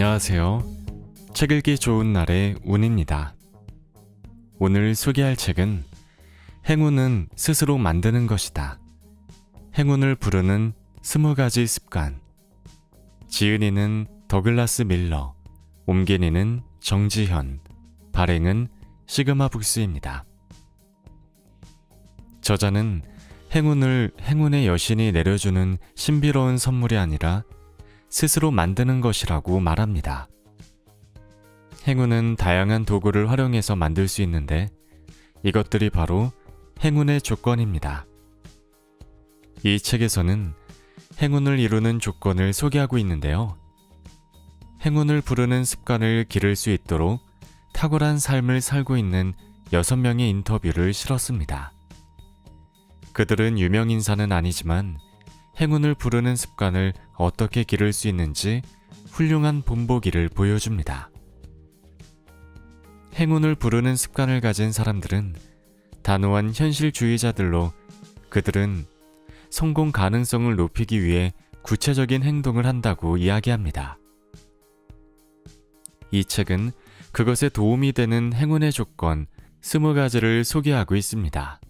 안녕하세요. 책 읽기 좋은 날의 운입니다. 오늘 소개할 책은 행운은 스스로 만드는 것이다. 행운을 부르는 스무 가지 습관. 지은이는 더글라스 밀러, 옴기니는 정지현, 발행은 시그마 북스입니다. 저자는 행운을 행운의 여신이 내려주는 신비로운 선물이 아니라 스스로 만드는 것이라고 말합니다. 행운은 다양한 도구를 활용해서 만들 수 있는데 이것들이 바로 행운의 조건입니다. 이 책에서는 행운을 이루는 조건을 소개하고 있는데요. 행운을 부르는 습관을 기를 수 있도록 탁월한 삶을 살고 있는 6명의 인터뷰를 실었습니다. 그들은 유명인사는 아니지만 행운을 부르는 습관을 어떻게 기를 수 있는지 훌륭한 본보기를 보여줍니다. 행운을 부르는 습관을 가진 사람들은 단호한 현실주의자들로 그들은 성공 가능성을 높이기 위해 구체적인 행동을 한다고 이야기합니다. 이 책은 그것에 도움이 되는 행운의 조건 20가지를 소개하고 있습니다.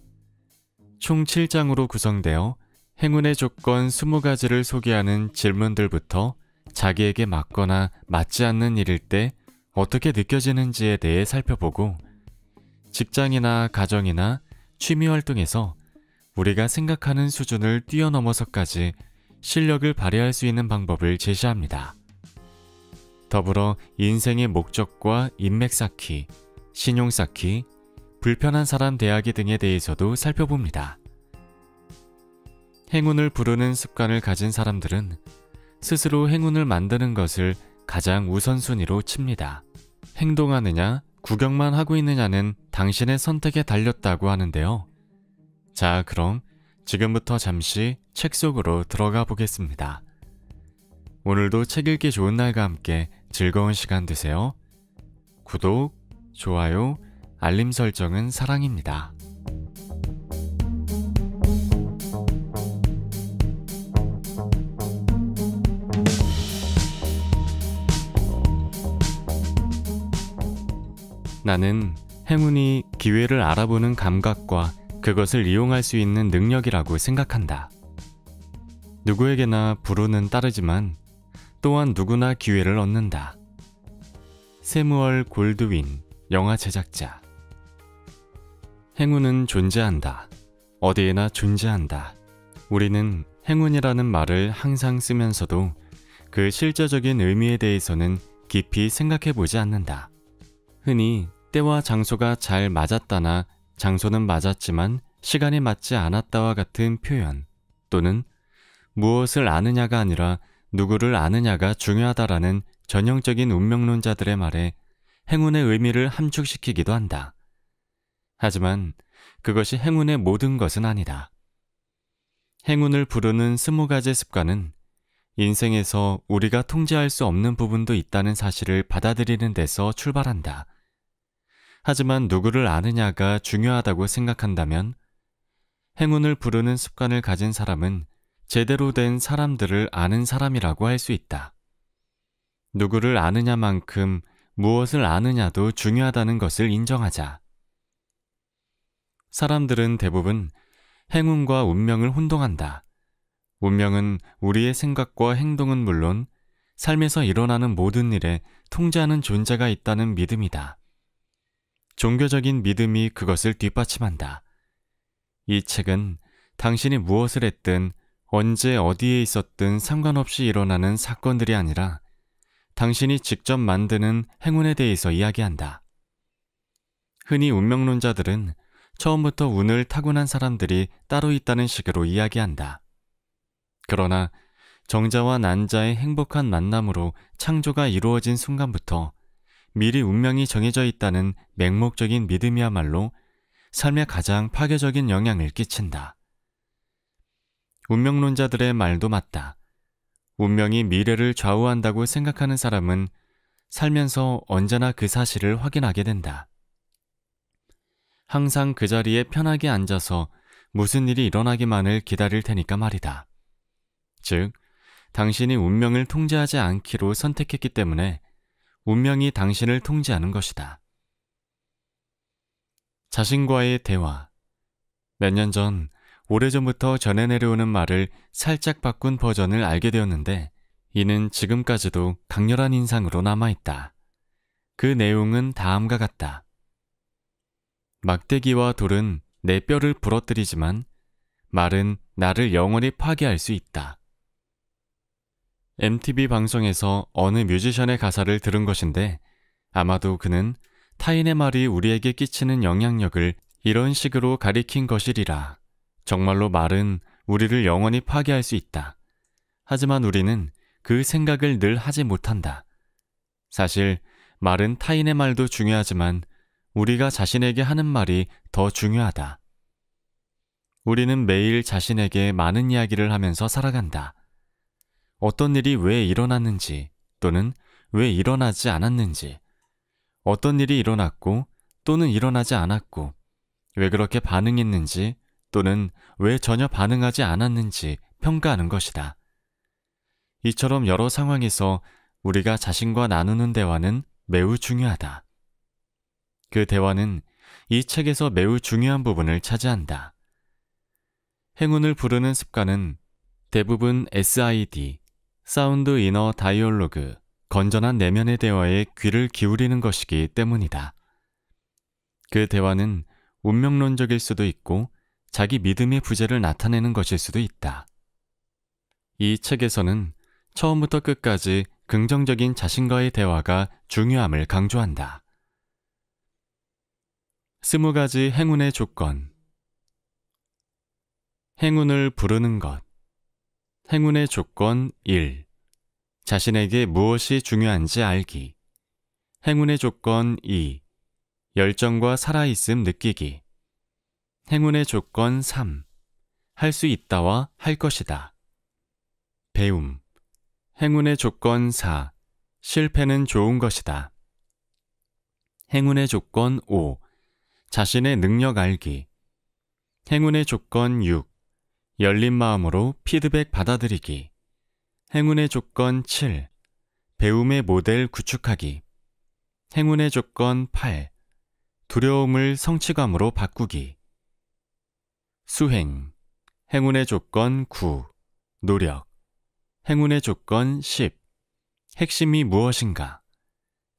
총 7장으로 구성되어 행운의 조건 20가지를 소개하는 질문들부터 자기에게 맞거나 맞지 않는 일일 때 어떻게 느껴지는지에 대해 살펴보고 직장이나 가정이나 취미 활동에서 우리가 생각하는 수준을 뛰어넘어서까지 실력을 발휘할 수 있는 방법을 제시합니다. 더불어 인생의 목적과 인맥 쌓기, 신용 쌓기, 불편한 사람 대하기 등에 대해서도 살펴봅니다. 행운을 부르는 습관을 가진 사람들은 스스로 행운을 만드는 것을 가장 우선순위로 칩니다. 행동하느냐, 구경만 하고 있느냐는 당신의 선택에 달렸다고 하는데요. 자, 그럼 지금부터 잠시 책 속으로 들어가 보겠습니다. 오늘도 책 읽기 좋은 날과 함께 즐거운 시간 되세요. 구독, 좋아요, 알림 설정은 사랑입니다. 나는 행운이 기회를 알아보는 감각과 그것을 이용할 수 있는 능력이라고 생각한다. 누구에게나 불운은 따르지만 또한 누구나 기회를 얻는다. 세무얼 골드윈, 영화 제작자. 행운은 존재한다. 어디에나 존재한다. 우리는 행운이라는 말을 항상 쓰면서도 그 실제적인 의미에 대해서는 깊이 생각해 보지 않는다. 흔히 때와 장소가 잘 맞았다나 장소는 맞았지만 시간이 맞지 않았다와 같은 표현 또는 무엇을 아느냐가 아니라 누구를 아느냐가 중요하다라는 전형적인 운명론자들의 말에 행운의 의미를 함축시키기도 한다. 하지만 그것이 행운의 모든 것은 아니다. 행운을 부르는 스무 가지 습관은 인생에서 우리가 통제할 수 없는 부분도 있다는 사실을 받아들이는 데서 출발한다. 하지만 누구를 아느냐가 중요하다고 생각한다면 행운을 부르는 습관을 가진 사람은 제대로 된 사람들을 아는 사람이라고 할 수 있다. 누구를 아느냐만큼 무엇을 아느냐도 중요하다는 것을 인정하자. 사람들은 대부분 행운과 운명을 혼동한다. 운명은 우리의 생각과 행동은 물론 삶에서 일어나는 모든 일에 통제하는 존재가 있다는 믿음이다. 종교적인 믿음이 그것을 뒷받침한다. 이 책은 당신이 무엇을 했든 언제 어디에 있었든 상관없이 일어나는 사건들이 아니라 당신이 직접 만드는 행운에 대해서 이야기한다. 흔히 운명론자들은 처음부터 운을 타고난 사람들이 따로 있다는 식으로 이야기한다. 그러나 정자와 난자의 행복한 만남으로 창조가 이루어진 순간부터 미리 운명이 정해져 있다는 맹목적인 믿음이야말로 삶에 가장 파괴적인 영향을 끼친다. 운명론자들의 말도 맞다. 운명이 미래를 좌우한다고 생각하는 사람은 살면서 언제나 그 사실을 확인하게 된다. 항상 그 자리에 편하게 앉아서 무슨 일이 일어나기만을 기다릴 테니까 말이다. 즉, 당신이 운명을 통제하지 않기로 선택했기 때문에 운명이 당신을 통제하는 것이다. 자신과의 대화. 몇 년 전, 오래전부터 전해 내려오는 말을 살짝 바꾼 버전을 알게 되었는데, 이는 지금까지도 강렬한 인상으로 남아있다. 그 내용은 다음과 같다. 막대기와 돌은 내 뼈를 부러뜨리지만, 말은 나를 영원히 파괴할 수 있다. MTV 방송에서 어느 뮤지션의 가사를 들은 것인데 아마도 그는 타인의 말이 우리에게 끼치는 영향력을 이런 식으로 가리킨 것이리라. 정말로 말은 우리를 영원히 파괴할 수 있다. 하지만 우리는 그 생각을 늘 하지 못한다. 사실 말은 타인의 말도 중요하지만 우리가 자신에게 하는 말이 더 중요하다. 우리는 매일 자신에게 많은 이야기를 하면서 살아간다. 어떤 일이 왜 일어났는지 또는 왜 일어나지 않았는지, 어떤 일이 일어났고 또는 일어나지 않았고, 왜 그렇게 반응했는지 또는 왜 전혀 반응하지 않았는지 평가하는 것이다. 이처럼 여러 상황에서 우리가 자신과 나누는 대화는 매우 중요하다. 그 대화는 이 책에서 매우 중요한 부분을 차지한다. 행운을 부르는 습관은 대부분 SID, 사운드 이너 다이얼로그 건전한 내면의 대화에 귀를 기울이는 것이기 때문이다. 그 대화는 운명론적일 수도 있고 자기 믿음의 부재를 나타내는 것일 수도 있다. 이 책에서는 처음부터 끝까지 긍정적인 자신과의 대화가 중요함을 강조한다. 스무 가지 행운의 조건 행운을 부르는 것 행운의 조건 1. 자신에게 무엇이 중요한지 알기. 행운의 조건 2. 열정과 살아있음 느끼기. 행운의 조건 3. 할 수 있다와 할 것이다. 배움. 행운의 조건 4. 실패는 좋은 것이다. 행운의 조건 5. 자신의 능력 알기. 행운의 조건 6. 열린 마음으로 피드백 받아들이기. 행운의 조건 7. 배움의 모델 구축하기. 행운의 조건 8. 두려움을 성취감으로 바꾸기. 수행. 행운의 조건 9. 노력. 행운의 조건 10. 핵심이 무엇인가?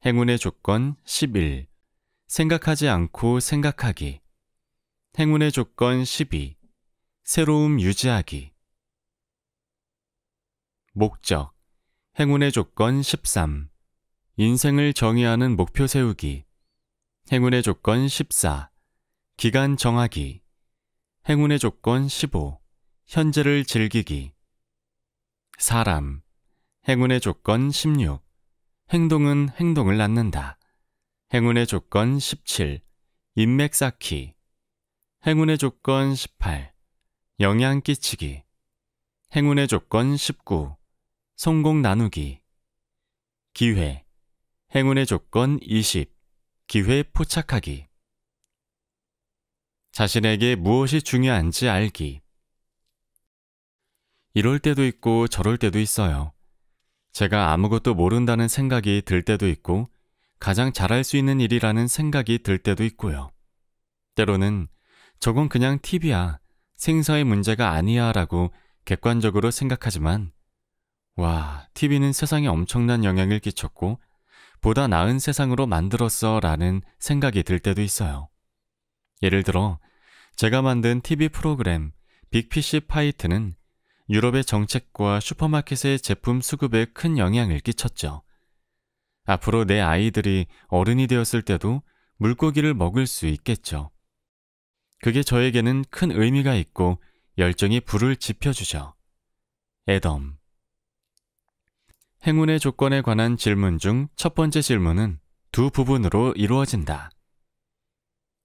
행운의 조건 11. 생각하지 않고 생각하기. 행운의 조건 12. 새로움 유지하기. 목적. 행운의 조건 13. 인생을 정의하는 목표 세우기. 행운의 조건 14. 기간 정하기. 행운의 조건 15. 현재를 즐기기. 사람. 행운의 조건 16. 행동은 행동을 낳는다. 행운의 조건 17. 인맥 쌓기. 행운의 조건 18. 영향 끼치기 행운의 조건 19 성공 나누기 기회 행운의 조건 20 기회 포착하기 자신에게 무엇이 중요한지 알기 이럴 때도 있고 저럴 때도 있어요. 제가 아무것도 모른다는 생각이 들 때도 있고 가장 잘할 수 있는 일이라는 생각이 들 때도 있고요. 때로는 저건 그냥 팁이야 생사의 문제가 아니야 라고 객관적으로 생각하지만 와, TV는 세상에 엄청난 영향을 끼쳤고 보다 나은 세상으로 만들었어 라는 생각이 들 때도 있어요. 예를 들어 제가 만든 TV 프로그램 빅피시 파이트는 유럽의 정책과 슈퍼마켓의 제품 수급에 큰 영향을 끼쳤죠. 앞으로 내 아이들이 어른이 되었을 때도 물고기를 먹을 수 있겠죠. 그게 저에게는 큰 의미가 있고 열정이 불을 지펴주죠. 에덤 행운의 조건에 관한 질문 중 첫 번째 질문은 두 부분으로 이루어진다.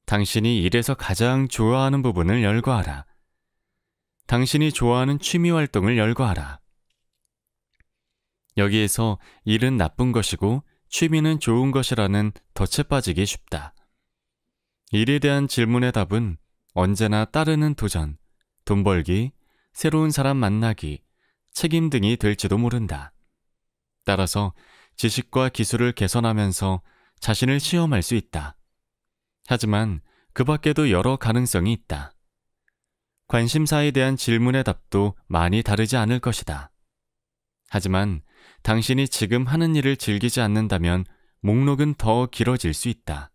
당신이 일에서 가장 좋아하는 부분을 열거하라. 당신이 좋아하는 취미 활동을 열거하라. 여기에서 일은 나쁜 것이고 취미는 좋은 것이라는 덫에 빠지기 쉽다. 일에 대한 질문의 답은 언제나 따르는 도전, 돈 벌기, 새로운 사람 만나기, 책임 등이 될지도 모른다. 따라서 지식과 기술을 개선하면서 자신을 시험할 수 있다. 하지만 그 밖에도 여러 가능성이 있다. 관심사에 대한 질문의 답도 많이 다르지 않을 것이다. 하지만 당신이 지금 하는 일을 즐기지 않는다면 목록은 더 길어질 수 있다.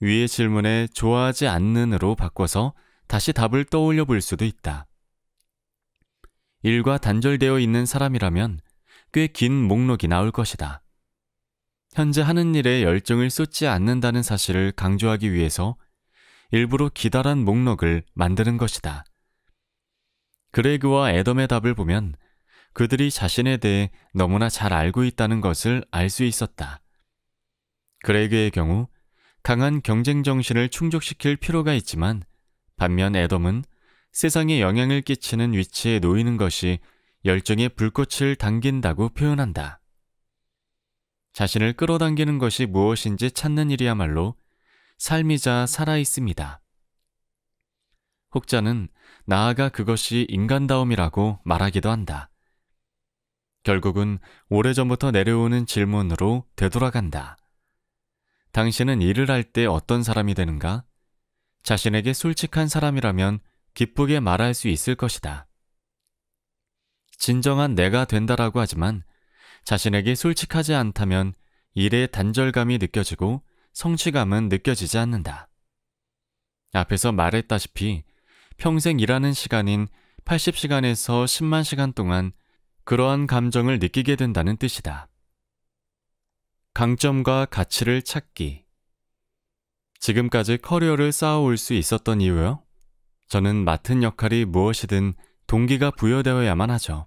위의 질문에 좋아하지 않는으로 바꿔서 다시 답을 떠올려 볼 수도 있다. 일과 단절되어 있는 사람이라면 꽤 긴 목록이 나올 것이다. 현재 하는 일에 열정을 쏟지 않는다는 사실을 강조하기 위해서 일부러 기다란 목록을 만드는 것이다. 그레그와 애덤의 답을 보면 그들이 자신에 대해 너무나 잘 알고 있다는 것을 알 수 있었다. 그레그의 경우 강한 경쟁 정신을 충족시킬 필요가 있지만 반면 애덤은 세상에 영향을 끼치는 위치에 놓이는 것이 열정의 불꽃을 당긴다고 표현한다. 자신을 끌어당기는 것이 무엇인지 찾는 일이야말로 삶이자 살아있습니다. 혹자는 나아가 그것이 인간다움이라고 말하기도 한다. 결국은 오래전부터 내려오는 질문으로 되돌아간다. 당신은 일을 할 때 어떤 사람이 되는가? 자신에게 솔직한 사람이라면 기쁘게 말할 수 있을 것이다. 진정한 내가 된다라고 하지만 자신에게 솔직하지 않다면 일의 단절감이 느껴지고 성취감은 느껴지지 않는다. 앞에서 말했다시피 평생 일하는 시간인 80시간에서 10만 시간 동안 그러한 감정을 느끼게 된다는 뜻이다. 강점과 가치를 찾기. 지금까지 커리어를 쌓아올 수 있었던 이유요? 저는 맡은 역할이 무엇이든 동기가 부여되어야만 하죠.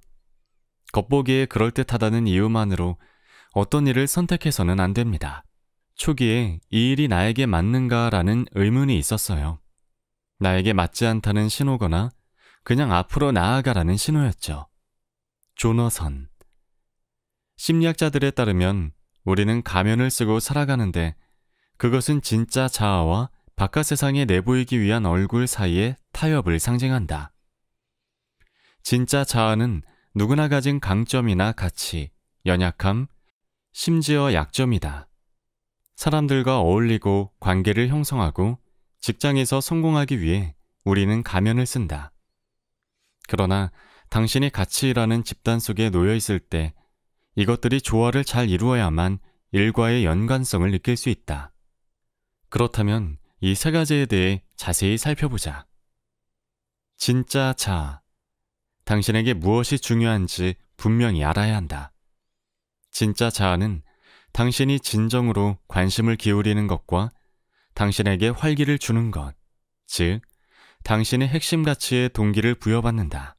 겉보기에 그럴듯하다는 이유만으로 어떤 일을 선택해서는 안 됩니다. 초기에 이 일이 나에게 맞는가라는 의문이 있었어요. 나에게 맞지 않다는 신호거나 그냥 앞으로 나아가라는 신호였죠. 존어선 심리학자들에 따르면 우리는 가면을 쓰고 살아가는데 그것은 진짜 자아와 바깥 세상에 내보이기 위한 얼굴 사이의 타협을 상징한다. 진짜 자아는 누구나 가진 강점이나 가치, 연약함, 심지어 약점이다. 사람들과 어울리고 관계를 형성하고 직장에서 성공하기 위해 우리는 가면을 쓴다. 그러나 당신이 가치라는 집단 속에 놓여 있을 때 이것들이 조화를 잘 이루어야만 일과의 연관성을 느낄 수 있다. 그렇다면 이 세 가지에 대해 자세히 살펴보자. 진짜 자아. 당신에게 무엇이 중요한지 분명히 알아야 한다. 진짜 자아는 당신이 진정으로 관심을 기울이는 것과 당신에게 활기를 주는 것, 즉, 당신의 핵심 가치에 동기를 부여받는다.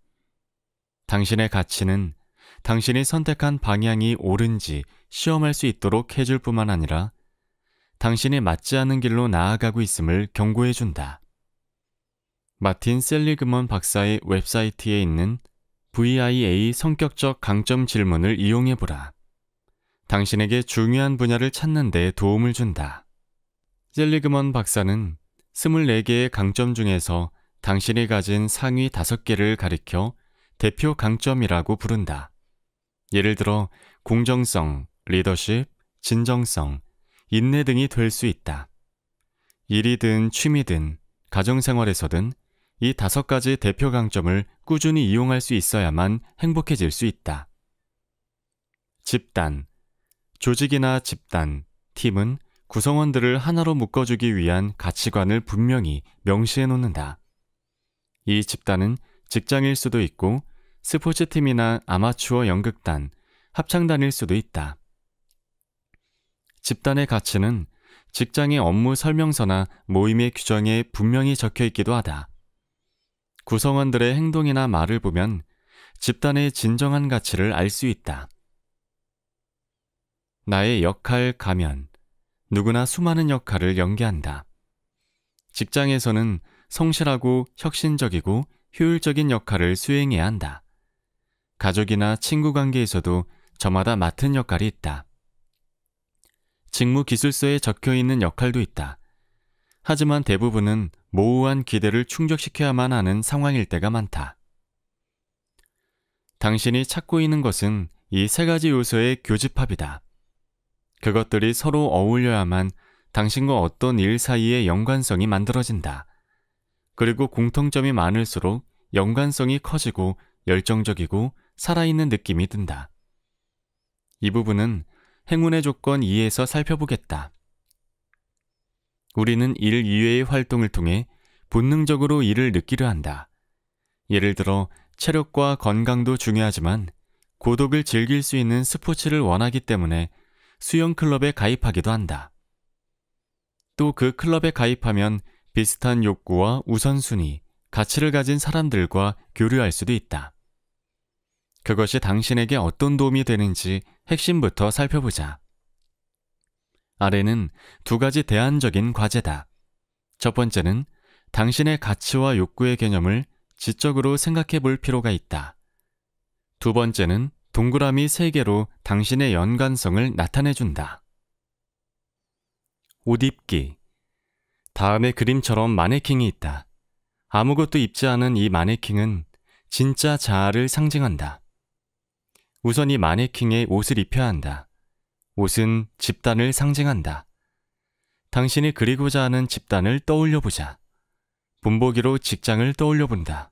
당신의 가치는 당신이 선택한 방향이 옳은지 시험할 수 있도록 해줄 뿐만 아니라 당신이 맞지 않은 길로 나아가고 있음을 경고해준다. 마틴 셀리그먼 박사의 웹사이트에 있는 VIA 성격적 강점 질문을 이용해보라. 당신에게 중요한 분야를 찾는 데 도움을 준다. 셀리그먼 박사는 24개의 강점 중에서 당신이 가진 상위 5개를 가리켜 대표 강점이라고 부른다. 예를 들어 공정성, 리더십, 진정성, 인내 등이 될 수 있다. 일이든 취미든 가정생활에서든 이 다섯 가지 대표 강점을 꾸준히 이용할 수 있어야만 행복해질 수 있다. 집단 조직이나 집단, 팀은 구성원들을 하나로 묶어주기 위한 가치관을 분명히 명시해 놓는다. 이 집단은 직장일 수도 있고 스포츠팀이나 아마추어 연극단, 합창단일 수도 있다. 집단의 가치는 직장의 업무 설명서나 모임의 규정에 분명히 적혀 있기도 하다. 구성원들의 행동이나 말을 보면 집단의 진정한 가치를 알 수 있다. 나의 역할 가면 누구나 수많은 역할을 연기한다. 직장에서는 성실하고 혁신적이고 효율적인 역할을 수행해야 한다. 가족이나 친구 관계에서도 저마다 맡은 역할이 있다. 직무 기술서에 적혀 있는 역할도 있다. 하지만 대부분은 모호한 기대를 충족시켜야만 하는 상황일 때가 많다. 당신이 찾고 있는 것은 이 세 가지 요소의 교집합이다. 그것들이 서로 어울려야만 당신과 어떤 일 사이의 연관성이 만들어진다. 그리고 공통점이 많을수록 연관성이 커지고 열정적이고 살아있는 느낌이 든다. 이 부분은 행운의 조건 2에서 살펴보겠다. 우리는 일 이외의 활동을 통해 본능적으로 일을 느끼려 한다. 예를 들어 체력과 건강도 중요하지만 고독을 즐길 수 있는 스포츠를 원하기 때문에 수영 클럽에 가입하기도 한다. 또 그 클럽에 가입하면 비슷한 욕구와 우선순위, 가치를 가진 사람들과 교류할 수도 있다. 그것이 당신에게 어떤 도움이 되는지 핵심부터 살펴보자. 아래는 두 가지 대안적인 과제다. 첫 번째는 당신의 가치와 욕구의 개념을 지적으로 생각해 볼 필요가 있다. 두 번째는 동그라미 세개로 당신의 연관성을 나타내준다. 옷 입기 다음의 그림처럼 마네킹이 있다. 아무것도 입지 않은 이 마네킹은 진짜 자아를 상징한다. 우선 이 마네킹에 옷을 입혀야 한다. 옷은 집단을 상징한다. 당신이 그리고자 하는 집단을 떠올려 보자. 본보기로 직장을 떠올려 본다.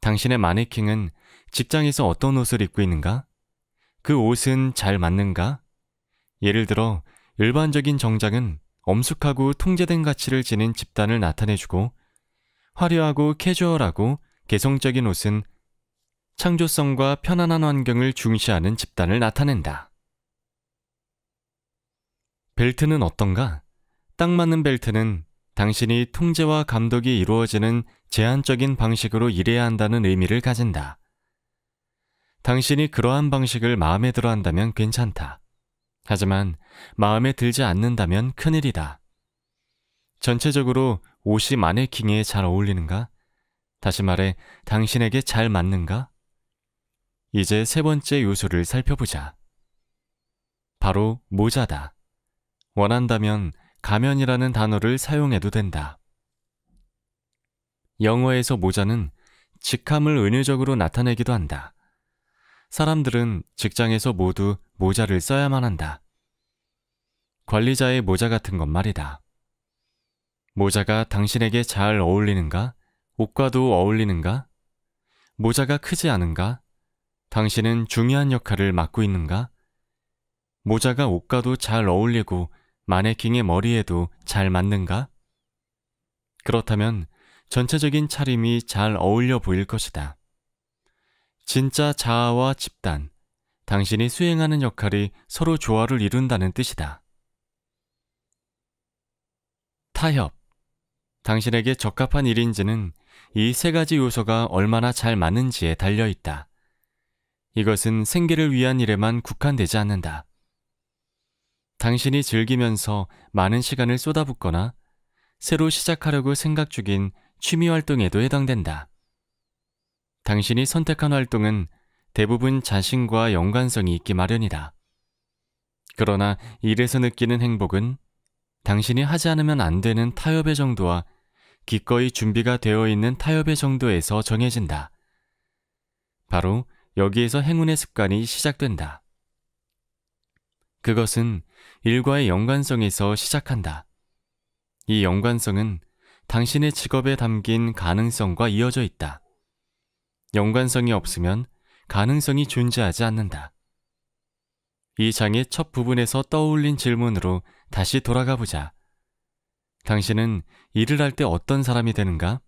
당신의 마네킹은 직장에서 어떤 옷을 입고 있는가? 그 옷은 잘 맞는가? 예를 들어 일반적인 정장은 엄숙하고 통제된 가치를 지닌 집단을 나타내주고 화려하고 캐주얼하고 개성적인 옷은 창조성과 편안한 환경을 중시하는 집단을 나타낸다. 벨트는 어떤가? 딱 맞는 벨트는 당신이 통제와 감독이 이루어지는 제한적인 방식으로 일해야 한다는 의미를 가진다. 당신이 그러한 방식을 마음에 들어 한다면 괜찮다. 하지만 마음에 들지 않는다면 큰일이다. 전체적으로 옷이 마네킹에 잘 어울리는가? 다시 말해 당신에게 잘 맞는가? 이제 세 번째 요소를 살펴보자. 바로 모자다. 원한다면 가면이라는 단어를 사용해도 된다. 영어에서 모자는 직함을 은유적으로 나타내기도 한다. 사람들은 직장에서 모두 모자를 써야만 한다. 관리자의 모자 같은 것 말이다. 모자가 당신에게 잘 어울리는가? 옷과도 어울리는가? 모자가 크지 않은가? 당신은 중요한 역할을 맡고 있는가? 모자가 옷과도 잘 어울리고 마네킹의 머리에도 잘 맞는가? 그렇다면 전체적인 차림이 잘 어울려 보일 것이다. 진짜 자아와 집단, 당신이 수행하는 역할이 서로 조화를 이룬다는 뜻이다. 타협. 당신에게 적합한 일인지는 이 세 가지 요소가 얼마나 잘 맞는지에 달려 있다. 이것은 생계를 위한 일에만 국한되지 않는다. 당신이 즐기면서 많은 시간을 쏟아붓거나 새로 시작하려고 생각 중인 취미 활동에도 해당된다. 당신이 선택한 활동은 대부분 자신과 연관성이 있기 마련이다. 그러나 일에서 느끼는 행복은 당신이 하지 않으면 안 되는 타협의 정도와 기꺼이 준비가 되어 있는 타협의 정도에서 정해진다. 바로 여기에서 행운의 습관이 시작된다. 그것은 일과의 연관성에서 시작한다. 이 연관성은 당신의 직업에 담긴 가능성과 이어져 있다. 연관성이 없으면 가능성이 존재하지 않는다. 이 장의 첫 부분에서 떠올린 질문으로 다시 돌아가 보자. 당신은 일을 할 때 어떤 사람이 되는가?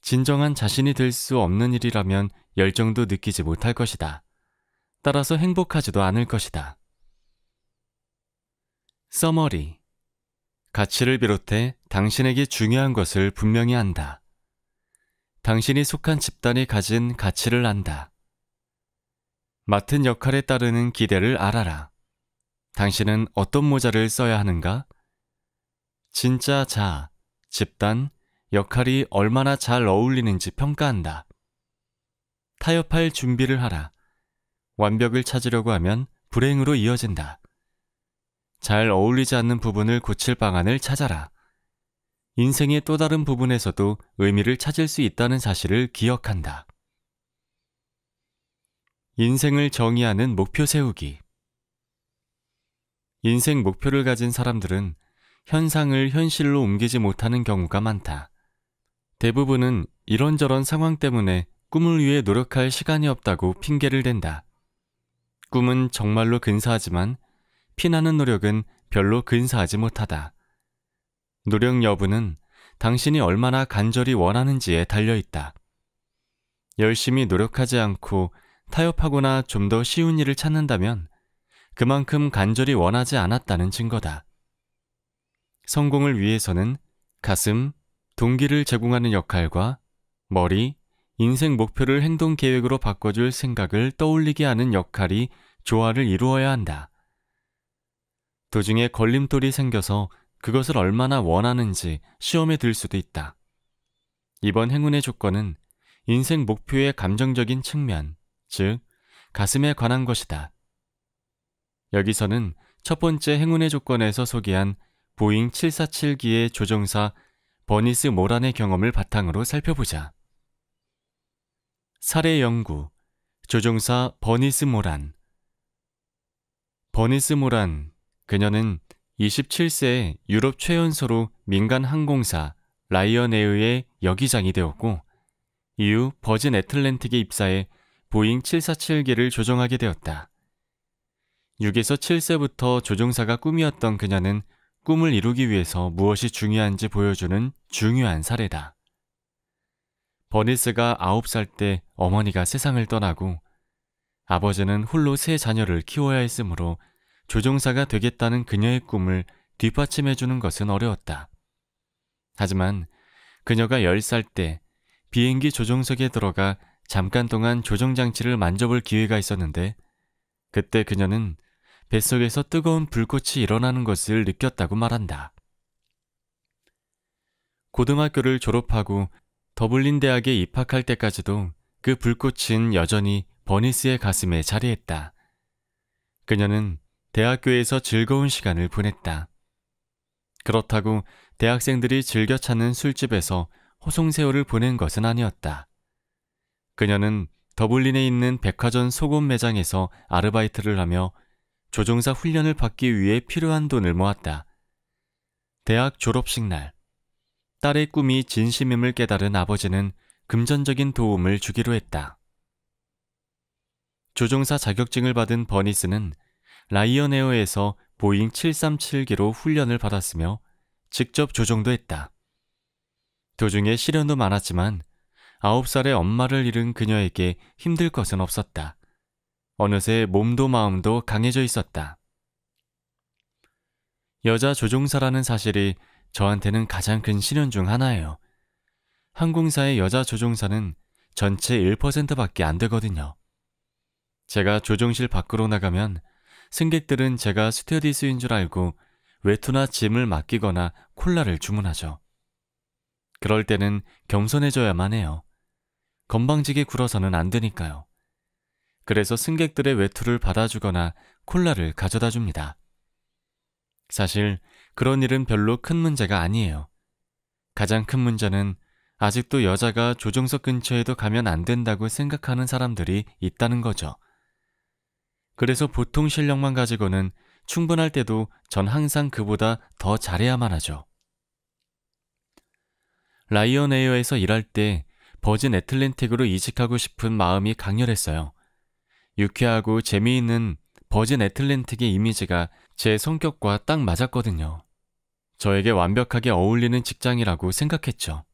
진정한 자신이 될 수 없는 일이라면 열정도 느끼지 못할 것이다. 따라서 행복하지도 않을 것이다. 써머리 가치를 비롯해 당신에게 중요한 것을 분명히 안다. 당신이 속한 집단이 가진 가치를 안다. 맡은 역할에 따르는 기대를 알아라. 당신은 어떤 모자를 써야 하는가? 진짜 자, 집단, 역할이 얼마나 잘 어울리는지 평가한다. 타협할 준비를 하라. 완벽을 찾으려고 하면 불행으로 이어진다. 잘 어울리지 않는 부분을 고칠 방안을 찾아라. 인생의 또 다른 부분에서도 의미를 찾을 수 있다는 사실을 기억한다. 인생을 정의하는 목표 세우기. 인생 목표를 가진 사람들은 현상을 현실로 옮기지 못하는 경우가 많다. 대부분은 이런저런 상황 때문에 꿈을 위해 노력할 시간이 없다고 핑계를 댄다. 꿈은 정말로 근사하지만 피나는 노력은 별로 근사하지 못하다. 노력 여부는 당신이 얼마나 간절히 원하는지에 달려있다. 열심히 노력하지 않고 타협하거나 좀 더 쉬운 일을 찾는다면 그만큼 간절히 원하지 않았다는 증거다. 성공을 위해서는 가슴, 동기를 제공하는 역할과 머리, 인생 목표를 행동 계획으로 바꿔줄 생각을 떠올리게 하는 역할이 조화를 이루어야 한다. 도중에 걸림돌이 생겨서 그것을 얼마나 원하는지 시험에 들 수도 있다. 이번 행운의 조건은 인생 목표의 감정적인 측면, 즉, 가슴에 관한 것이다. 여기서는 첫 번째 행운의 조건에서 소개한 보잉 747기의 조종사 버니스 모란의 경험을 바탕으로 살펴보자. 사례 연구 조종사 버니스 모란 버니스 모란 그녀는 2 7세 유럽 최연소로 민간 항공사 라이언에어의 여기장이 되었고 이후 버진 애틀랜틱에 입사해 보잉 747기를 조종하게 되었다. 6에서 7세부터 조종사가 꿈이었던 그녀는 꿈을 이루기 위해서 무엇이 중요한지 보여주는 중요한 사례다. 버니스가 9살 때 어머니가 세상을 떠나고 아버지는 홀로 세 자녀를 키워야 했으므로 조종사가 되겠다는 그녀의 꿈을 뒷받침해 주는 것은 어려웠다. 하지만 그녀가 10살 때 비행기 조종석에 들어가 잠깐 동안 조종장치를 만져볼 기회가 있었는데 그때 그녀는 뱃속에서 뜨거운 불꽃이 일어나는 것을 느꼈다고 말한다. 고등학교를 졸업하고 더블린 대학에 입학할 때까지도 그 불꽃은 여전히 버니스의 가슴에 자리했다. 그녀는 대학교에서 즐거운 시간을 보냈다. 그렇다고 대학생들이 즐겨 찾는 술집에서 호송세월을 보낸 것은 아니었다. 그녀는 더블린에 있는 백화점 소금 매장에서 아르바이트를 하며 조종사 훈련을 받기 위해 필요한 돈을 모았다. 대학 졸업식 날, 딸의 꿈이 진심임을 깨달은 아버지는 금전적인 도움을 주기로 했다. 조종사 자격증을 받은 버니스는 라이언에어에서 보잉 737기로 훈련을 받았으며 직접 조종도 했다. 도중에 시련도 많았지만 9살의 엄마를 잃은 그녀에게 힘들 것은 없었다. 어느새 몸도 마음도 강해져 있었다. 여자 조종사라는 사실이 저한테는 가장 큰 신현 중 하나예요. 항공사의 여자 조종사는 전체 1%밖에 안 되거든요. 제가 조종실 밖으로 나가면 승객들은 제가 스튜어디스인 줄 알고 외투나 짐을 맡기거나 콜라를 주문하죠. 그럴 때는 겸손해져야만 해요. 건방지게 굴어서는 안 되니까요. 그래서 승객들의 외투를 받아주거나 콜라를 가져다 줍니다. 사실 그런 일은 별로 큰 문제가 아니에요. 가장 큰 문제는 아직도 여자가 조종석 근처에도 가면 안 된다고 생각하는 사람들이 있다는 거죠. 그래서 보통 실력만 가지고는 충분할 때도 전 항상 그보다 더 잘해야만 하죠. 라이언에어에서 일할 때 버진 애틀랜틱으로 이직하고 싶은 마음이 강렬했어요. 유쾌하고 재미있는 버진 애틀랜틱의 이미지가 제 성격과 딱 맞았거든요. 저에게 완벽하게 어울리는 직장이라고 생각했죠.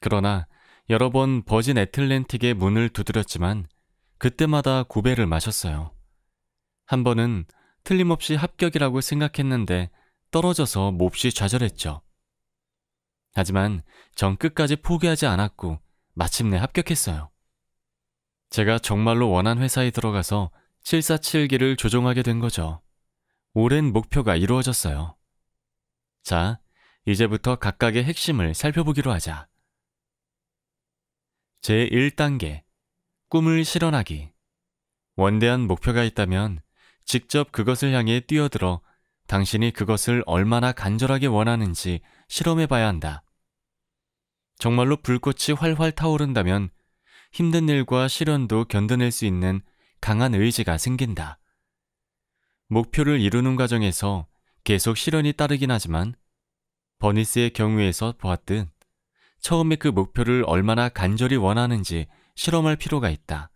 그러나 여러 번 버진 애틀랜틱의 문을 두드렸지만 그때마다 고배를 마셨어요. 한 번은 틀림없이 합격이라고 생각했는데 떨어져서 몹시 좌절했죠. 하지만 전 끝까지 포기하지 않았고 마침내 합격했어요. 제가 정말로 원한 회사에 들어가서 747기를 조종하게 된 거죠. 오랜 목표가 이루어졌어요. 자, 이제부터 각각의 핵심을 살펴보기로 하자. 제1단계 꿈을 실현하기 원대한 목표가 있다면 직접 그것을 향해 뛰어들어 당신이 그것을 얼마나 간절하게 원하는지 실험해봐야 한다. 정말로 불꽃이 활활 타오른다면 힘든 일과 시련도 견뎌낼 수 있는 강한 의지가 생긴다. 목표를 이루는 과정에서 계속 시련이 따르긴 하지만 버니스의 경우에서 보았듯 처음에 그 목표를 얼마나 간절히 원하는지 실험할 필요가 있다.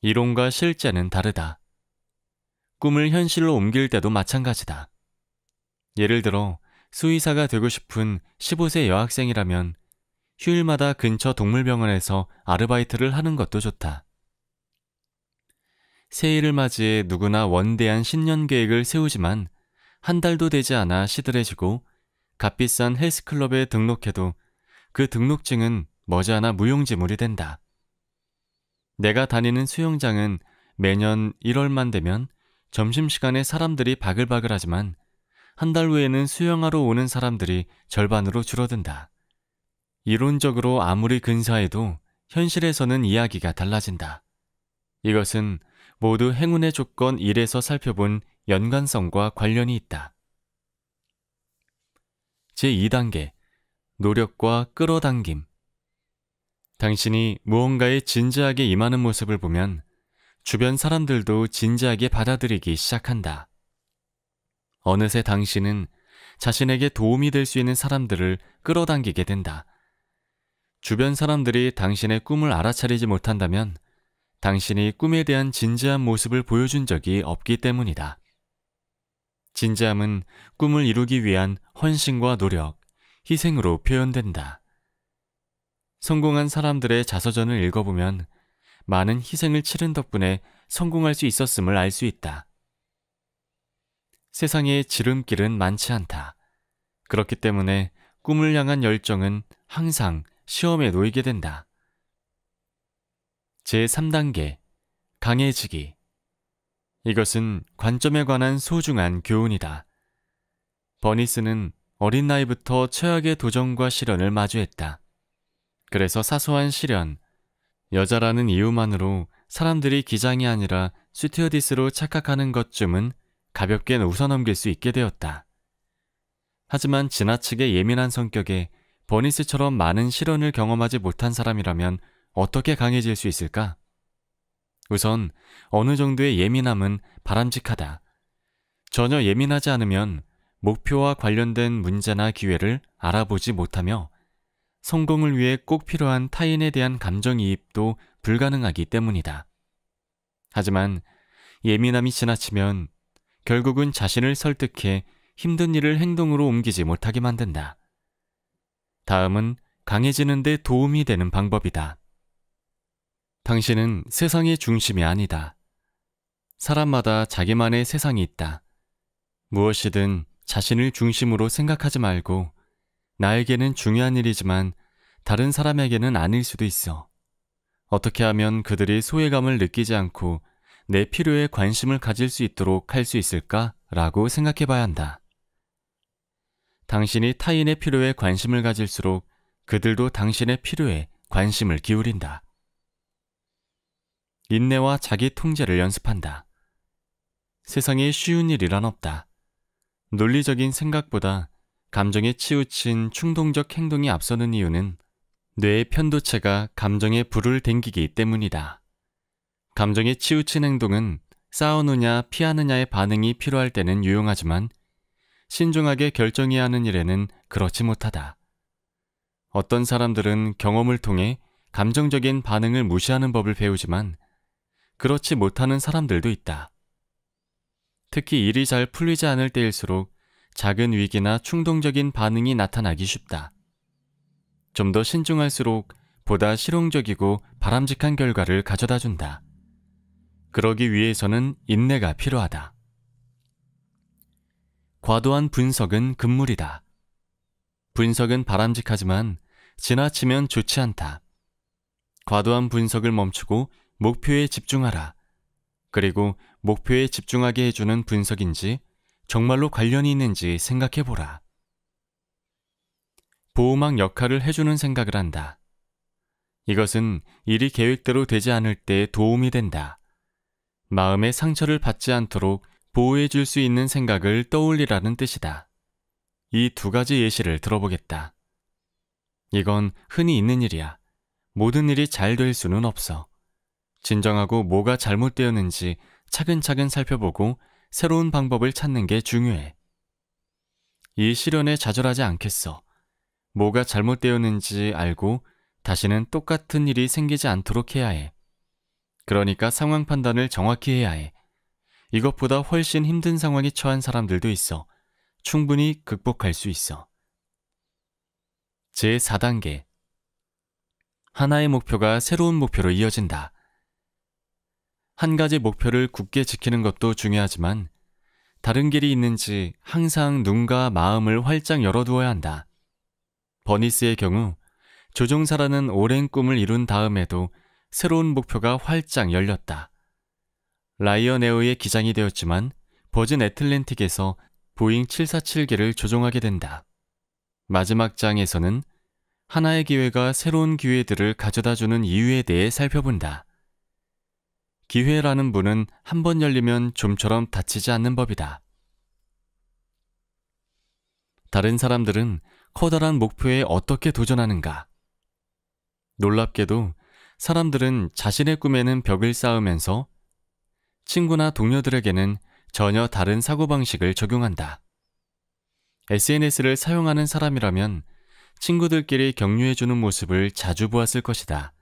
이론과 실제는 다르다. 꿈을 현실로 옮길 때도 마찬가지다. 예를 들어 수의사가 되고 싶은 15세 여학생이라면 휴일마다 근처 동물병원에서 아르바이트를 하는 것도 좋다. 새해를 맞이해 누구나 원대한 신년 계획을 세우지만 한 달도 되지 않아 시들해지고 값비싼 헬스클럽에 등록해도 그 등록증은 머지않아 무용지물이 된다. 내가 다니는 수영장은 매년 1월만 되면 점심시간에 사람들이 바글바글하지만 한 달 후에는 수영하러 오는 사람들이 절반으로 줄어든다. 이론적으로 아무리 근사해도 현실에서는 이야기가 달라진다. 이것은 모두 행운의 조건 1에서 살펴본 연관성과 관련이 있다. 제2단계 노력과 끌어당김 당신이 무언가에 진지하게 임하는 모습을 보면 주변 사람들도 진지하게 받아들이기 시작한다. 어느새 당신은 자신에게 도움이 될 수 있는 사람들을 끌어당기게 된다. 주변 사람들이 당신의 꿈을 알아차리지 못한다면 당신이 꿈에 대한 진지한 모습을 보여준 적이 없기 때문이다. 진지함은 꿈을 이루기 위한 헌신과 노력, 희생으로 표현된다. 성공한 사람들의 자서전을 읽어보면 많은 희생을 치른 덕분에 성공할 수 있었음을 알 수 있다. 세상에 지름길은 많지 않다. 그렇기 때문에 꿈을 향한 열정은 항상 시험에 놓이게 된다. 제3단계 강해지기 이것은 관점에 관한 소중한 교훈이다. 버니스는 어린 나이부터 최악의 도전과 시련을 마주했다. 그래서 사소한 시련, 여자라는 이유만으로 사람들이 기장이 아니라 스튜어디스로 착각하는 것쯤은 가볍게 웃어넘길 수 있게 되었다. 하지만 지나치게 예민한 성격에 버니스처럼 많은 실현을 경험하지 못한 사람이라면 어떻게 강해질 수 있을까? 우선 어느 정도의 예민함은 바람직하다. 전혀 예민하지 않으면 목표와 관련된 문제나 기회를 알아보지 못하며 성공을 위해 꼭 필요한 타인에 대한 감정이입도 불가능하기 때문이다. 하지만 예민함이 지나치면 결국은 자신을 설득해 힘든 일을 행동으로 옮기지 못하게 만든다. 다음은 강해지는 데 도움이 되는 방법이다. 당신은 세상의 중심이 아니다. 사람마다 자기만의 세상이 있다. 무엇이든 자신을 중심으로 생각하지 말고 나에게는 중요한 일이지만 다른 사람에게는 아닐 수도 있어. 어떻게 하면 그들이 소외감을 느끼지 않고 내 필요에 관심을 가질 수 있도록 할 수 있을까? 라고 생각해 봐야 한다. 당신이 타인의 필요에 관심을 가질수록 그들도 당신의 필요에 관심을 기울인다. 인내와 자기 통제를 연습한다. 세상에 쉬운 일이란 없다. 논리적인 생각보다 감정에 치우친 충동적 행동이 앞서는 이유는 뇌의 편도체가 감정에 불을 댕기기 때문이다. 감정에 치우친 행동은 싸우느냐 피하느냐의 반응이 필요할 때는 유용하지만 신중하게 결정해야 하는 일에는 그렇지 못하다. 어떤 사람들은 경험을 통해 감정적인 반응을 무시하는 법을 배우지만 그렇지 못하는 사람들도 있다. 특히 일이 잘 풀리지 않을 때일수록 작은 위기나 충동적인 반응이 나타나기 쉽다. 좀 더 신중할수록 보다 실용적이고 바람직한 결과를 가져다 준다. 그러기 위해서는 인내가 필요하다. 과도한 분석은 금물이다. 분석은 바람직하지만 지나치면 좋지 않다. 과도한 분석을 멈추고 목표에 집중하라. 그리고 목표에 집중하게 해주는 분석인지 정말로 관련이 있는지 생각해보라. 보호막 역할을 해주는 생각을 한다. 이것은 일이 계획대로 되지 않을 때 도움이 된다. 마음의 상처를 받지 않도록 보호해 줄 수 있는 생각을 떠올리라는 뜻이다. 이 두 가지 예시를 들어보겠다. 이건 흔히 있는 일이야. 모든 일이 잘 될 수는 없어. 진정하고 뭐가 잘못되었는지 차근차근 살펴보고 새로운 방법을 찾는 게 중요해. 이 시련에 좌절하지 않겠어. 뭐가 잘못되었는지 알고 다시는 똑같은 일이 생기지 않도록 해야 해. 그러니까 상황 판단을 정확히 해야 해. 이것보다 훨씬 힘든 상황에 처한 사람들도 있어. 충분히 극복할 수 있어. 제4단계 하나의 목표가 새로운 목표로 이어진다. 한 가지 목표를 굳게 지키는 것도 중요하지만 다른 길이 있는지 항상 눈과 마음을 활짝 열어두어야 한다. 버니스의 경우 조종사라는 오랜 꿈을 이룬 다음에도 새로운 목표가 활짝 열렸다. 라이언에어의 기장이 되었지만 버진 애틀랜틱에서 보잉 747기를 조종하게 된다. 마지막 장에서는 하나의 기회가 새로운 기회들을 가져다 주는 이유에 대해 살펴본다. 기회라는 문은 한 번 열리면 좀처럼 닫히지 않는 법이다. 다른 사람들은 커다란 목표에 어떻게 도전하는가? 놀랍게도 사람들은 자신의 꿈에는 벽을 쌓으면서 친구나 동료들에게는 전혀 다른 사고방식을 적용한다. SNS를 사용하는 사람이라면 친구들끼리 격려해주는 모습을 자주 보았을 것이다.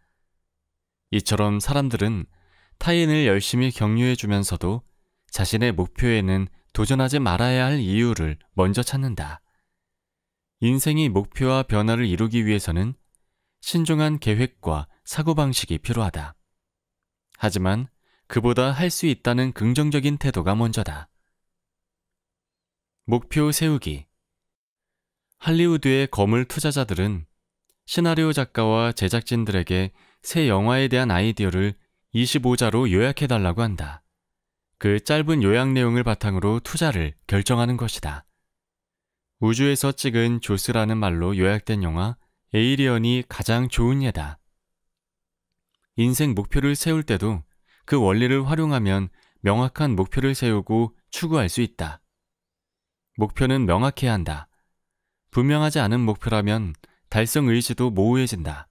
이처럼 사람들은 타인을 열심히 격려해주면서도 자신의 목표에는 도전하지 말아야 할 이유를 먼저 찾는다. 인생이 목표와 변화를 이루기 위해서는 신중한 계획과 사고방식이 필요하다. 하지만 그보다 할 수 있다는 긍정적인 태도가 먼저다. 목표 세우기 할리우드의 거물 투자자들은 시나리오 작가와 제작진들에게 새 영화에 대한 아이디어를 25자로 요약해달라고 한다. 그 짧은 요약 내용을 바탕으로 투자를 결정하는 것이다. 우주에서 찍은 조스라는 말로 요약된 영화 에이리언이 가장 좋은 예다. 인생 목표를 세울 때도 그 원리를 활용하면 명확한 목표를 세우고 추구할 수 있다. 목표는 명확해야 한다. 분명하지 않은 목표라면 달성 의지도 모호해진다.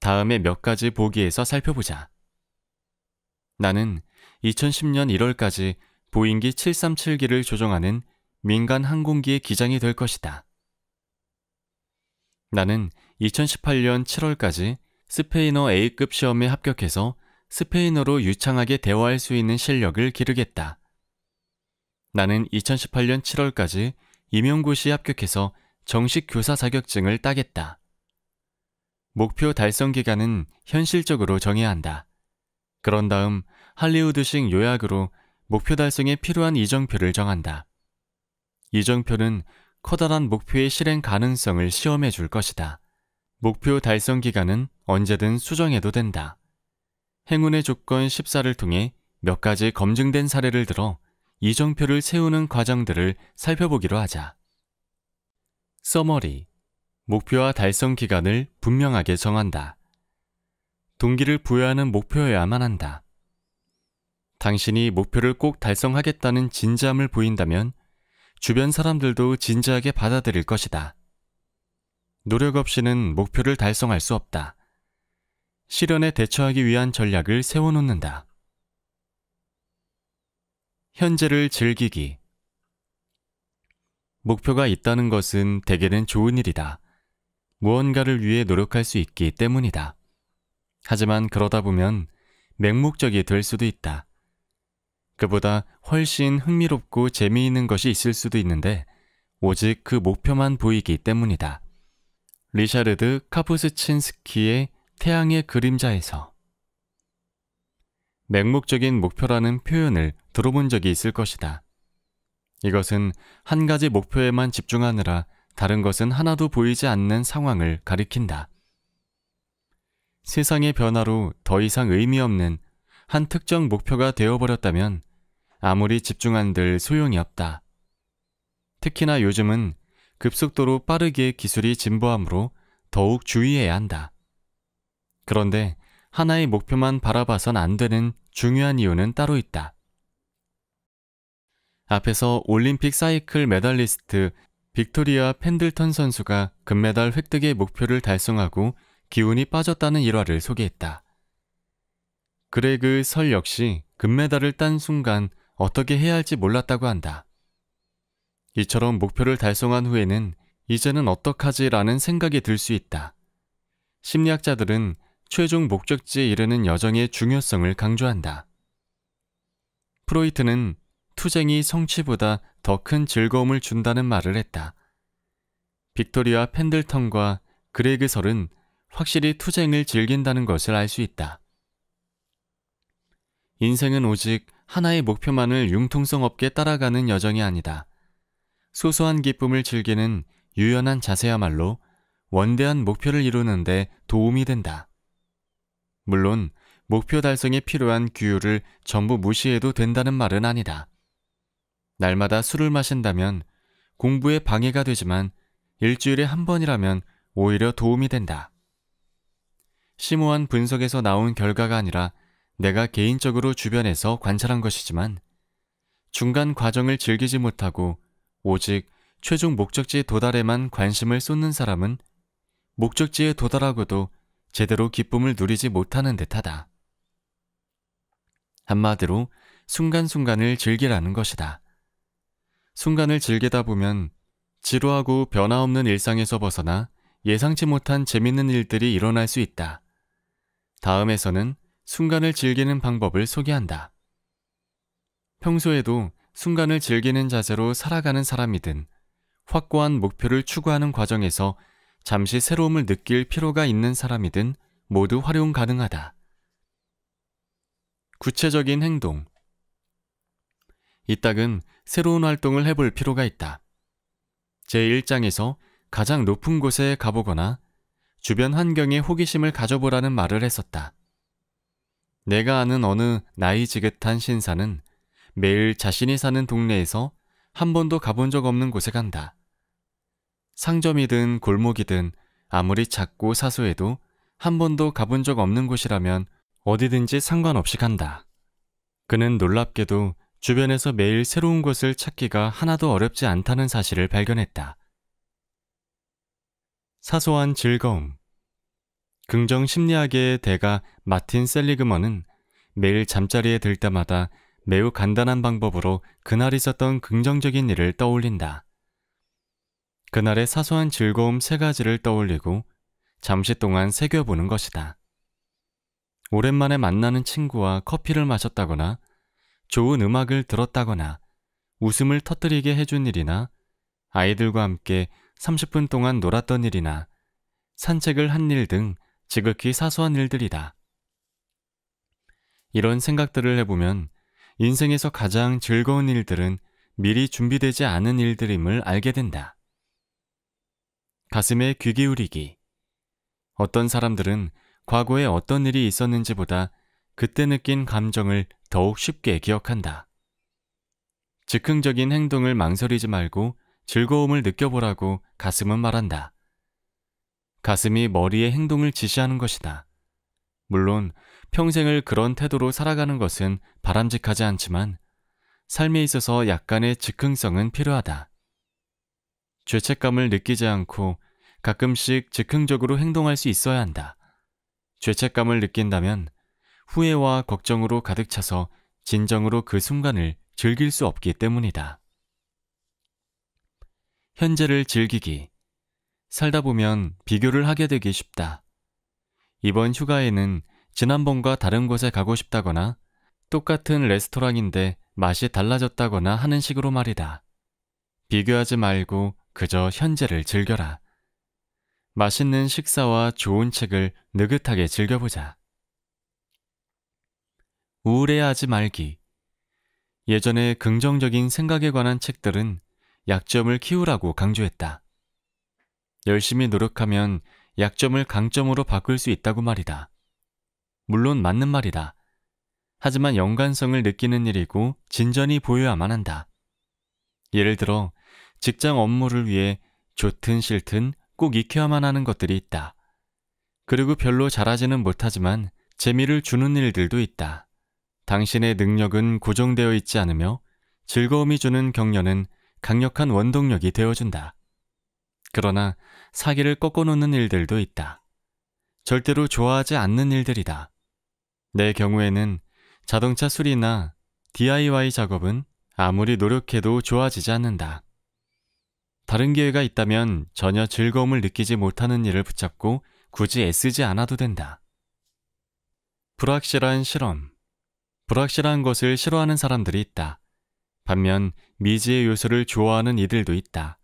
다음에 몇 가지 보기에서 살펴보자. 나는 2010년 1월까지 보잉기 737기를 조종하는 민간 항공기의 기장이 될 것이다. 나는 2018년 7월까지 스페인어 A급 시험에 합격해서 스페인어로 유창하게 대화할 수 있는 실력을 기르겠다. 나는 2018년 7월까지 임용고시 합격해서 정식 교사 자격증을 따겠다. 목표 달성 기간은 현실적으로 정해야 한다. 그런 다음 할리우드식 요약으로 목표 달성에 필요한 이정표를 정한다. 이정표는 커다란 목표의 실행 가능성을 시험해 줄 것이다. 목표 달성 기간은 언제든 수정해도 된다. 행운의 조건 14를 통해 몇 가지 검증된 사례를 들어 이정표를 세우는 과정들을 살펴보기로 하자. 써머리 목표와 달성 기간을 분명하게 정한다. 동기를 부여하는 목표여야만 한다. 당신이 목표를 꼭 달성하겠다는 진지함을 보인다면 주변 사람들도 진지하게 받아들일 것이다. 노력 없이는 목표를 달성할 수 없다. 시련에 대처하기 위한 전략을 세워놓는다. 현재를 즐기기. 목표가 있다는 것은 대개는 좋은 일이다. 무언가를 위해 노력할 수 있기 때문이다. 하지만 그러다 보면 맹목적이 될 수도 있다. 그보다 훨씬 흥미롭고 재미있는 것이 있을 수도 있는데 오직 그 목표만 보이기 때문이다. 리샤르드 카푸스친스키의 태양의 그림자에서 맹목적인 목표라는 표현을 들어본 적이 있을 것이다. 이것은 한 가지 목표에만 집중하느라 다른 것은 하나도 보이지 않는 상황을 가리킨다. 세상의 변화로 더 이상 의미 없는 한 특정 목표가 되어버렸다면 아무리 집중한들 소용이 없다. 특히나 요즘은 급속도로 빠르게 기술이 진보하므로 더욱 주의해야 한다. 그런데 하나의 목표만 바라봐선 안 되는 중요한 이유는 따로 있다. 앞에서 올림픽 사이클 메달리스트 빅토리아 펜들턴 선수가 금메달 획득의 목표를 달성하고 기운이 빠졌다는 일화를 소개했다. 그레그 설 역시 금메달을 딴 순간 어떻게 해야 할지 몰랐다고 한다. 이처럼 목표를 달성한 후에는 이제는 어떡하지 라는 생각이 들 수 있다. 심리학자들은 최종 목적지에 이르는 여정의 중요성을 강조한다. 프로이트는 투쟁이 성취보다 더 큰 즐거움을 준다는 말을 했다. 빅토리아 펜들턴과 그레그설은 확실히 투쟁을 즐긴다는 것을 알 수 있다. 인생은 오직 하나의 목표만을 융통성 없게 따라가는 여정이 아니다. 소소한 기쁨을 즐기는 유연한 자세야말로 원대한 목표를 이루는데 도움이 된다. 물론 목표 달성에 필요한 규율을 전부 무시해도 된다는 말은 아니다. 날마다 술을 마신다면 공부에 방해가 되지만 일주일에 한 번이라면 오히려 도움이 된다. 심오한 분석에서 나온 결과가 아니라 내가 개인적으로 주변에서 관찰한 것이지만 중간 과정을 즐기지 못하고 오직 최종 목적지에 도달에만 관심을 쏟는 사람은 목적지에 도달하고도 제대로 기쁨을 누리지 못하는 듯하다. 한마디로 순간순간을 즐기라는 것이다. 순간을 즐기다 보면 지루하고 변화없는 일상에서 벗어나 예상치 못한 재밌는 일들이 일어날 수 있다. 다음에서는 순간을 즐기는 방법을 소개한다. 평소에도 순간을 즐기는 자세로 살아가는 사람이든 확고한 목표를 추구하는 과정에서 잠시 새로움을 느낄 필요가 있는 사람이든 모두 활용 가능하다. 구체적인 행동 이따금 새로운 활동을 해볼 필요가 있다. 제1장에서 가장 높은 곳에 가보거나 주변 환경에 호기심을 가져보라는 말을 했었다. 내가 아는 어느 나이 지긋한 신사는 매일 자신이 사는 동네에서 한 번도 가본 적 없는 곳에 간다. 상점이든 골목이든 아무리 작고 사소해도 한 번도 가본 적 없는 곳이라면 어디든지 상관없이 간다. 그는 놀랍게도 주변에서 매일 새로운 것을 찾기가 하나도 어렵지 않다는 사실을 발견했다. 사소한 즐거움 긍정 심리학의 대가 마틴 셀리그먼은 매일 잠자리에 들 때마다 매우 간단한 방법으로 그날 있었던 긍정적인 일을 떠올린다. 그날의 사소한 즐거움 세 가지를 떠올리고 잠시 동안 새겨보는 것이다. 오랜만에 만나는 친구와 커피를 마셨다거나 좋은 음악을 들었다거나 웃음을 터뜨리게 해준 일이나 아이들과 함께 30분 동안 놀았던 일이나 산책을 한 일 등 지극히 사소한 일들이다. 이런 생각들을 해보면 인생에서 가장 즐거운 일들은 미리 준비되지 않은 일들임을 알게 된다. 가슴에 귀 기울이기. 어떤 사람들은 과거에 어떤 일이 있었는지보다 그때 느낀 감정을 더욱 쉽게 기억한다. 즉흥적인 행동을 망설이지 말고 즐거움을 느껴보라고 가슴은 말한다. 가슴이 머리의 행동을 지시하는 것이다. 물론 평생을 그런 태도로 살아가는 것은 바람직하지 않지만 삶에 있어서 약간의 즉흥성은 필요하다. 죄책감을 느끼지 않고 가끔씩 즉흥적으로 행동할 수 있어야 한다. 죄책감을 느낀다면 후회와 걱정으로 가득 차서 진정으로 그 순간을 즐길 수 없기 때문이다. 현재를 즐기기. 살다 보면 비교를 하게 되기 쉽다. 이번 휴가에는 지난번과 다른 곳에 가고 싶다거나 똑같은 레스토랑인데 맛이 달라졌다거나 하는 식으로 말이다. 비교하지 말고 그저 현재를 즐겨라. 맛있는 식사와 좋은 책을 느긋하게 즐겨보자. 우울해하지 말기. 예전에 긍정적인 생각에 관한 책들은 약점을 키우라고 강조했다. 열심히 노력하면 약점을 강점으로 바꿀 수 있다고 말이다. 물론 맞는 말이다. 하지만 연관성을 느끼는 일이고 진전이 보여야만 한다. 예를 들어 직장 업무를 위해 좋든 싫든 꼭 익혀야만 하는 것들이 있다. 그리고 별로 잘하지는 못하지만 재미를 주는 일들도 있다. 당신의 능력은 고정되어 있지 않으며 즐거움이 주는 격려는 강력한 원동력이 되어준다. 그러나 사기를 꺾어놓는 일들도 있다. 절대로 좋아하지 않는 일들이다. 내 경우에는 자동차 수리나 DIY 작업은 아무리 노력해도 좋아지지 않는다. 다른 기회가 있다면 전혀 즐거움을 느끼지 못하는 일을 붙잡고 굳이 애쓰지 않아도 된다. 불확실한 실험. 불확실한 것을 싫어하는 사람들이 있다. 반면 미지의 요소를 좋아하는 이들도 있다.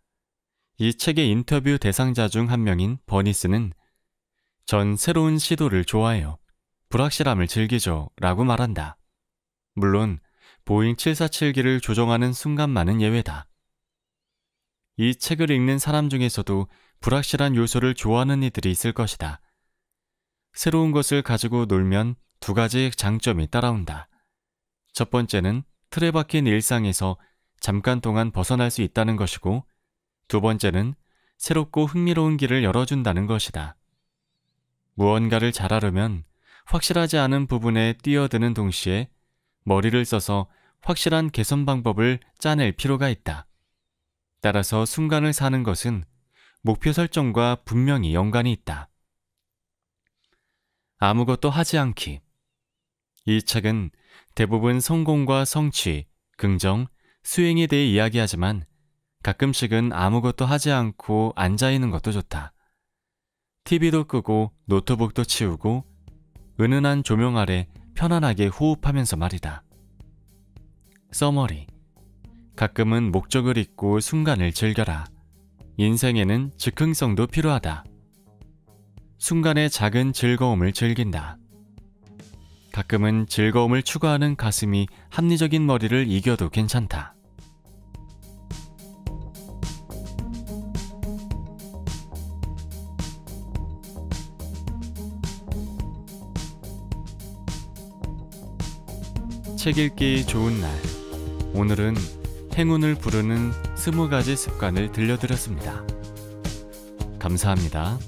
이 책의 인터뷰 대상자 중 한 명인 버니스는 전 새로운 시도를 좋아해요. 불확실함을 즐기죠. 라고 말한다. 물론 보잉 747기를 조종하는 순간만은 예외다. 이 책을 읽는 사람 중에서도 불확실한 요소를 좋아하는 이들이 있을 것이다. 새로운 것을 가지고 놀면 두 가지 장점이 따라온다. 첫 번째는 틀에 박힌 일상에서 잠깐 동안 벗어날 수 있다는 것이고 두 번째는 새롭고 흥미로운 길을 열어준다는 것이다. 무언가를 잘 알으면 확실하지 않은 부분에 뛰어드는 동시에 머리를 써서 확실한 개선 방법을 짜낼 필요가 있다. 따라서 순간을 사는 것은 목표 설정과 분명히 연관이 있다. 아무것도 하지 않기. 이 책은 대부분 성공과 성취, 긍정, 수행에 대해 이야기하지만 가끔씩은 아무것도 하지 않고 앉아있는 것도 좋다. TV도 끄고 노트북도 치우고 은은한 조명 아래 편안하게 호흡하면서 말이다. 써머리 가끔은 목적을 잊고 순간을 즐겨라. 인생에는 즉흥성도 필요하다. 순간의 작은 즐거움을 즐긴다. 가끔은 즐거움을 추구하는 가슴이 합리적인 머리를 이겨도 괜찮다. 책 읽기 좋은 날. 오늘은 행운을 부르는 스무 가지 습관을 들려드렸습니다. 감사합니다.